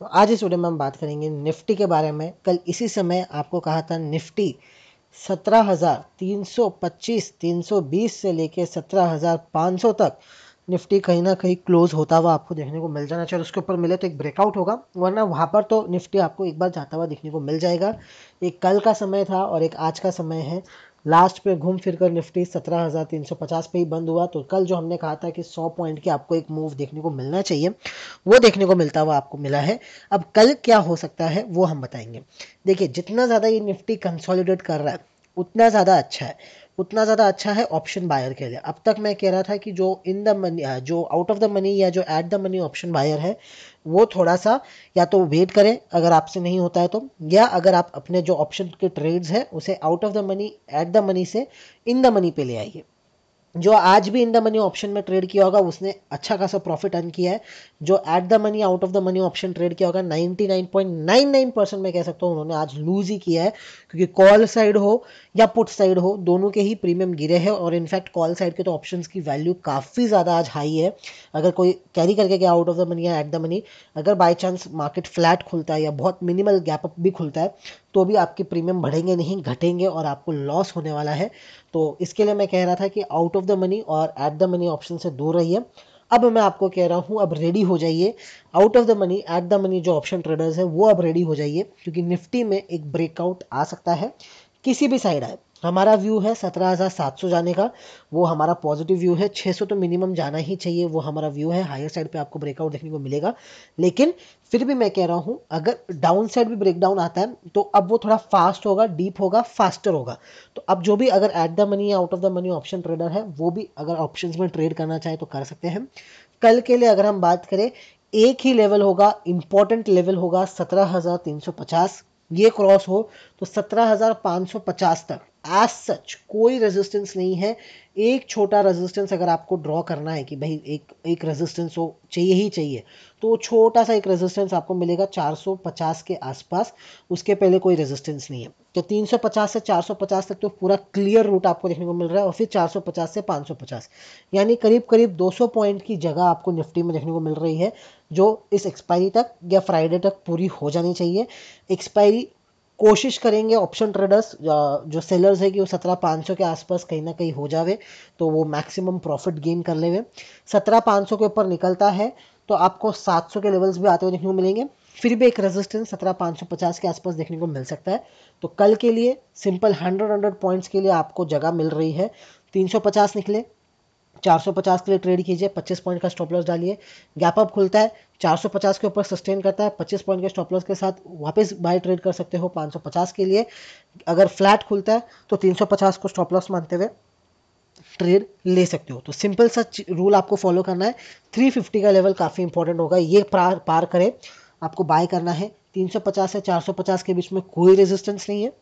तो आज इस वीडियो में हम बात करेंगे निफ्टी के बारे में कल इसी समय आपको कहा था निफ्टी 17,325, 320 से लेके 17,500 तक निफ्टी कहीं ना कहीं क्लोज होता हुआ आपको देखने को मिल जाना चाहिए उसके ऊपर मिले तो एक ब्रेकआउट होगा वरना वहाँ पर तो निफ्टी आपको एक बार जाता हुआ देखने को मिल जाएगा एक कल का समय था और एक आज का समय है लास्ट पे घूम फिर कर निफ्टी 17,350 पे ही बंद हुआ तो कल जो हमने कहा था कि 100 पॉइंट के आपको एक मूव देखने को मिलना चाहिए वो देखने को मिलता हुआ आपको मिला है अब कल क्या हो सकता है वो हम बताएंगे देखिए जितना ज़्यादा ये निफ्टी कंसोलिडेट कर रहा है उतना ज़्यादा अच्छा है उतना ज़्यादा अच्छा है ऑप्शन बायर के लिए अब तक मैं कह रहा था कि जो इन द मनी जो आउट ऑफ द मनी या जो at the money option buyer है वो थोड़ा सा या तो वेट करें अगर आपसे नहीं होता है तो या अगर आप अपने जो ऑप्शन के ट्रेड्स हैं उसे out of the money at the money से इन द मनी पे ले आइए जो आज भी इन द मनी ऑप्शन में ट्रेड किया होगा उसने अच्छा खासा प्रॉफिट अर्न किया है जो at the money out of the money option trade किया होगा 99.99 परसेंट मैं कह सकता हूँ उन्होंने आज लूज ही किया है क्योंकि कॉल साइड हो या पुट साइड हो दोनों के ही प्रीमियम गिरे हैं और इनफैक्ट कॉल साइड के तो ऑप्शन की वैल्यू काफ़ी ज़्यादा आज हाई है अगर कोई कैरी करके गया आउट ऑफ द मनी या एट द मनी अगर बाई चांस मार्केट फ्लैट खुलता है या बहुत मिनिमल गैप अप भी खुलता है तो भी आपके प्रीमियम बढ़ेंगे नहीं घटेंगे और आपको लॉस होने वाला है तो इसके लिए मैं कह रहा था कि आउट ऑफ द मनी और एट द मनी ऑप्शन से दूर रहिए अब मैं आपको कह रहा हूँ अब रेडी हो जाइए out of the money at the money जो ऑप्शन ट्रेडर्स है वो अब रेडी हो जाइए क्योंकि निफ्टी में एक ब्रेकआउट आ सकता है किसी भी साइड आए हमारा व्यू है सत्रह हज़ार सात सौ जाने का वो हमारा पॉजिटिव व्यू है छः सौ तो मिनिमम जाना ही चाहिए वो हमारा व्यू है हायर साइड पे आपको ब्रेकआउट देखने को मिलेगा लेकिन फिर भी मैं कह रहा हूँ अगर डाउन साइड भी ब्रेकडाउन आता है तो अब वो थोड़ा फास्ट होगा डीप होगा फास्टर होगा तो अब जो भी अगर एट द मनी या out of the money option trader है वो भी अगर ऑप्शन में ट्रेड करना चाहे तो कर सकते हैं कल के लिए अगर हम बात करें एक ही लेवल होगा इंपॉर्टेंट लेवल होगा सत्रह हज़ार तीन सौ पचास ये क्रॉस हो तो सत्रह हज़ार पाँच सौ पचास तक एज सच कोई रेजिस्टेंस नहीं है एक छोटा रेजिस्टेंस अगर आपको ड्रॉ करना है कि भाई एक एक रेजिस्टेंस हो चाहिए ही चाहिए तो छोटा सा एक रेजिस्टेंस आपको मिलेगा 450 के आसपास उसके पहले कोई रेजिस्टेंस नहीं है तो 350 से 450 तक तो पूरा क्लियर रूट आपको देखने को मिल रहा है और फिर 450 से 550 यानी करीब करीब 200 पॉइंट की जगह आपको निफ्टी में देखने को मिल रही है जो इस एक्सपायरी तक या फ्राइडे तक पूरी हो जानी चाहिए एक्सपायरी कोशिश करेंगे ऑप्शन ट्रेडर्स जो सेलर्स है कि वो सत्रह पाँच सौ के आसपास कहीं ना कहीं हो जावे तो वो मैक्सिमम प्रॉफिट गेन कर ले सत्रह पाँच सौ के ऊपर निकलता है तो आपको सात सौ के लेवल्स भी आते हुए देखने को मिलेंगे फिर भी एक रेजिस्टेंस सत्रह पाँच सौ पचास के आसपास देखने को मिल सकता है तो कल के लिए सिंपल हंड्रेड हंड्रेड पॉइंट्स के लिए आपको जगह मिल रही है तीन सौ पचास निकले 450 के लिए ट्रेड कीजिए 25 पॉइंट का स्टॉप लॉस डालिए गैप अप खुलता है 450 के ऊपर सस्टेन करता है 25 पॉइंट के स्टॉप लॉस के साथ वापस बाय ट्रेड कर सकते हो 550 के लिए अगर फ्लैट खुलता है तो 350 को स्टॉप लॉस मानते हुए ट्रेड ले सकते हो तो सिंपल सा रूल आपको फॉलो करना है 350 का लेवल काफ़ी इंपॉर्टेंट होगा ये पार पार करें आपको बाय करना है 350 से 450 के बीच में कोई रेजिस्टेंस नहीं है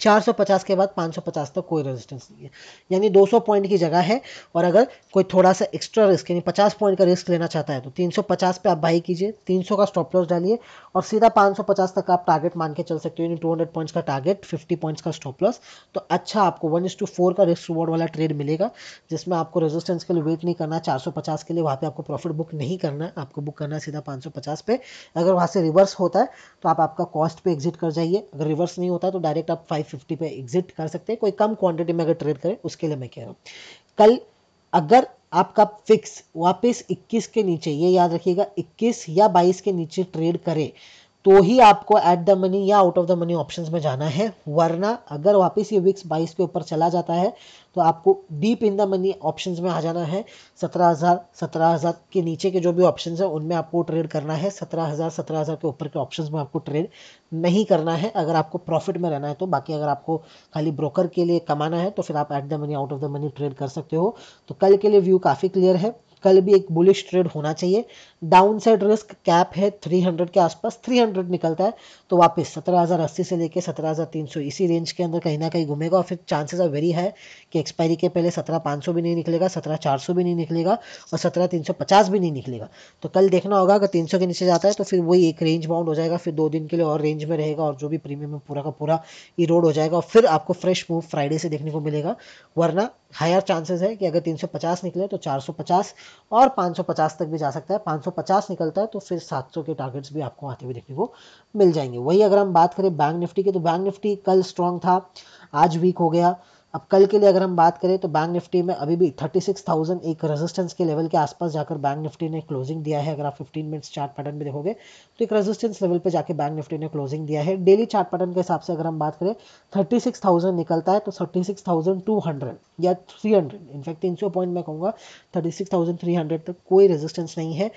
450 के बाद 550 तक कोई रेजिस्टेंस नहीं है यानी 200 पॉइंट की जगह है और अगर कोई थोड़ा सा एक्स्ट्रा रिस्क यानी 50 पॉइंट का रिस्क लेना चाहता है तो 350 पे आप बाई कीजिए 300 का स्टॉप लॉस डालिए और सीधा 550 तक आप टारगेट मान के चल सकते हो यानी 200 पॉइंट्स का टारगेट 50 पॉइंट्स का स्टॉप लॉस तो अच्छा आपको वन का रिस्क रिवॉर्ड वाला ट्रेड मिलेगा जिसमें आपको रेजिस्टेंस के लिए वेट नहीं करना चार के लिए वहाँ पर आपको प्रॉफिट बुक नहीं करना है आपको बुक करना सीधा पाँच पे अगर वहाँ से रिवर्स होता है तो आप आपका कॉस्ट पर एग्जिट कर जाइए अगर रिवर्स नहीं होता तो डायरेक्ट आप फाइव 550 पे एग्जिट कर सकते हैं कोई कम क्वांटिटी में अगर ट्रेड करें उसके लिए मैं कह रहा हूँ कल अगर आपका फिक्स वापस 21 के नीचे ये याद रखिएगा 21 या 22 के नीचे ट्रेड करे तो ही आपको एट द मनी या out of the money options में जाना है वरना अगर वापस ये विक्स बाईस के ऊपर चला जाता है तो आपको deep in the money options में आ जाना है सत्रह हज़ार सत्रह हज़ार के नीचे के जो भी ऑप्शंस हैं उनमें आपको ट्रेड करना है सत्रह हज़ार सत्रह हज़ार के ऊपर के ऑप्शंस में आपको ट्रेड नहीं करना है अगर आपको प्रॉफिट में रहना है तो बाकी अगर आपको खाली ब्रोकर के लिए कमाना है तो फिर आप at the money out of the money trade कर सकते हो तो कल के लिए व्यू काफ़ी क्लियर है कल भी एक बुलिश ट्रेड होना चाहिए डाउन साइड रिस्क कैप है 300 के आसपास 300 निकलता है तो वापस 17,080 से लेके 17,300 इसी रेंज के अंदर कहीं ना कहीं घूमेगा और फिर चांसेस आर वेरी है कि एक्सपायरी के पहले 17,500 भी नहीं निकलेगा 17,400 भी नहीं निकलेगा और 17,350 भी नहीं निकलेगा तो कल देखना होगा अगर तीन के नीचे जाता है तो फिर वही एक रेंज बाउंड हो जाएगा फिर दो दिन के लिए और रेंज में रहेगा और जो भी प्रीमियम है पूरा का पूरा ई रोड हो जाएगा और फिर आपको फ्रेश मूव फ्राइडे से देखने को मिलेगा वरना हायर चांसेस है कि अगर 350 निकले तो 450 और 550 तक भी जा सकता है 500 750 निकलता है तो फिर 700 के टारगेट्स भी आपको आते हुए देखने को मिल जाएंगे वही अगर हम बात करें बैंक निफ्टी की तो बैंक निफ्टी कल स्ट्रांग था आज वीक हो गया अब कल के लिए अगर हम बात करें तो बैंक निफ्टी में अभी भी 36,000 एक रेजिस्टेंस के लेवल के आसपास जाकर बैंक निफ्टी ने क्लोजिंग दिया है अगर आप 15 मिनट्स चार्ट पैटर्न में देखोगे तो एक रेजिस्टेंस लेवल पे जाके बैंक निफ्टी ने क्लोजिंग दिया है डेली चार्ट पैटर्न के हिसाब से अगर हम बात करें थर्टी निकलता है तो थर्टी या हंड्रेड इनफैक्ट तीन पॉइंट मैं कहूँगा 36,300 तक कोई रेजिस्टेंस नहीं है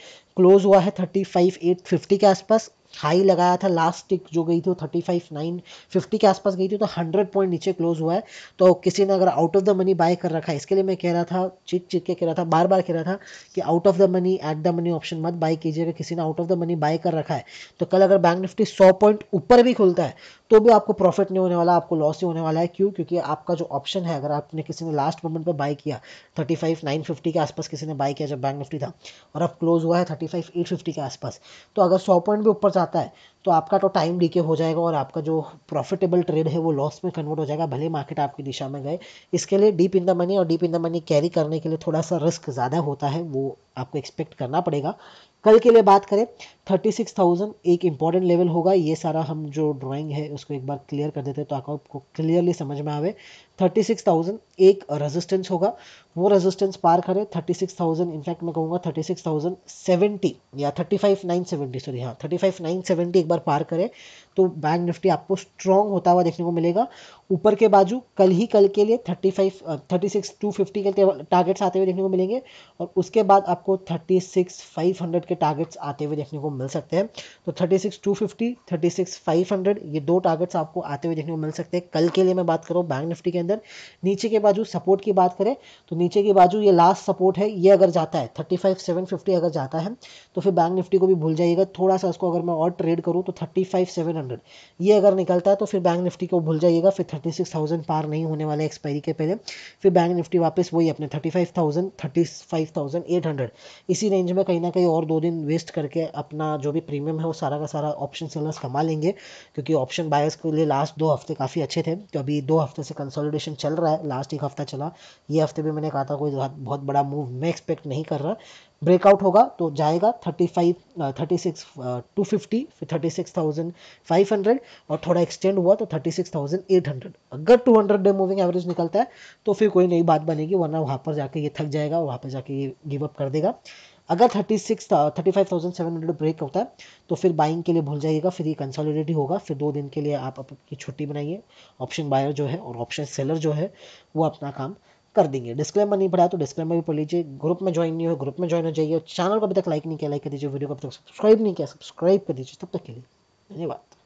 क्लोज हुआ है थर्टी के आसपास हाई लगाया था लास्ट टिक जो गई थी वो थर्टी फाइव नाइन फिफ्टी के आसपास गई थी तो हंड्रेड पॉइंट नीचे क्लोज हुआ है तो किसी ने अगर out of the money buy कर रखा है इसके लिए मैं कह रहा था चिट चिट के कह रहा था बार बार कह रहा था कि out of the money at the money option मत बाय कीजिएगा किसी ने out of the money buy कर रखा है तो कल अगर बैंक निफ्टी सौ पॉइंट ऊपर भी खुलता है तो भी आपको प्रॉफिट नहीं होने वाला आपको लॉस ही होने वाला है क्यों क्योंकि आपका जो ऑप्शन है अगर आपने किसी ने लास्ट मोमेंट पर बाई किया थर्टी फाइव नाइन फिफ्टी के आसपास किसी ने बाई किया जब बैंक निफ्टी था और अब क्लोज हुआ है थर्टी फाइव एट फिफ्टी के आसपास तो अगर सौ पॉइंट भी ऊपर जाता है तो आपका तो टाइम डीके हो जाएगा और आपका जो प्रॉफिटेबल ट्रेड है वो लॉस में कन्वर्ट हो जाएगा भले मार्केट आपकी दिशा में गए इसके लिए डीप इन द मनी और deep in the money carry करने के लिए थोड़ा सा रिस्क ज़्यादा होता है वो आपको एक्सपेक्ट करना पड़ेगा कल के लिए बात करें थर्टी सिक्स थाउजेंड एक इंपॉर्टेंट लेवल होगा ये सारा हम जो ड्राइंग है उसको एक बार क्लियर कर देते हैं तो आपको क्लियरली समझ में आवे थर्टी सिक्स थाउजेंड एक रेजिस्टेंस होगा वो रेजिस्टेंस पार करे थर्टी सिक्स थाउजेंड इनफैक्ट मैं कहूँगा थर्टी सिक्स थाउजेंड सेवेंटी या 35,970 सॉरी हाँ थर्टी फाइव नाइन एक बार पार करे तो बैंक निफ्टी आपको स्ट्रॉन्ग होता हुआ देखने को मिलेगा ऊपर के बाजू कल ही कल के लिए thirty five thirty six two fifty के टारगेट्स आते हुए देखने को मिलेंगे और उसके बाद आपको 36,500 सिक्स फाइव हंड्रेड के टारगेट्स आते हुए देखने को मिल सकते हैं तो thirty six two fifty thirty six five hundred ये दो टारगेट्स आपको आते हुए देखने को मिल सकते हैं कल के लिए मैं बात करूँ बैंक निफ्टी के अंदर नीचे के बाजू सपोर्ट की बात करें तो नीचे की बाजू ये लास्ट सपोर्ट है ये अगर जाता है थर्टी फाइव सेवन फिफ्टी अगर जाता है तो फिर बैंक निफ्टी को भी भूल जाइएगा थोड़ा सा उसको अगर मैं और ट्रेड करूँ तो थर्टी फाइव सेवन हंड्रेड ये अगर निकलता है तो फिर बैंक निफ्टी को भूल जाइएगा फिर थर्टी सिक्स थाउजेंड पार नहीं होने वाला एक्सपायरी के पहले फिर बैंक निफ्टी वापस वही अपने thirty five thousand thirty five thousand eight hundred इसी रेंज में कहीं ना कहीं और दो दिन वेस्ट करके अपना जो भी प्रीमियम है वो सारा का सारा ऑप्शन सेलर्स कमा लेंगे क्योंकि ऑप्शन बायर्स के लिए लास्ट दो हफ्ते काफ़ी अच्छे थे तो अभी दो हफ्ते से कंसोलिडेशन चल रहा है लास्ट एक हफ्ता चला ये हफ्ते भी मैंने ने कहा था कोई बहुत बड़ा मूव मैं एक्सपेक्ट नहीं कर रहा ब्रेकआउट होगा तो जाएगा thirty five thirty six two fifty thirty six thousand five hundred और थोड़ा एक्सटेंड हुआ तो thirty six thousand eight hundred अगर two hundred day moving average निकलता है तो फिर कोई नई बात बनेगी वरना वहाँ पर जाके ये थक जाएगा वहाँ पर जाके ये गिव अप कर देगा अगर thirty six thirty five thousand seven hundred break होता है तो फिर बाइंग के लिए भूल जाइएगा फिर ये कंसोलिडेट ही होगा फिर दो दिन के लिए आप अपनी छुट्टी बनाइए ऑप्शन बायर जो है और ऑप्शन सेलर जो है वो अपना काम कर देंगे डिस्क्लेमर नहीं पढ़ा तो डिस्क्लेमर भी पढ़ लीजिए ग्रुप में ज्वाइन नहीं हो ग्रुप में ज्वाइन हो जाइए चैनल को अभी तक लाइक नहीं किया लाइक कर दीजिए वीडियो को अभी तक सब्सक्राइब नहीं किया सब्सक्राइब कर दीजिए तब तक के लिए धन्यवाद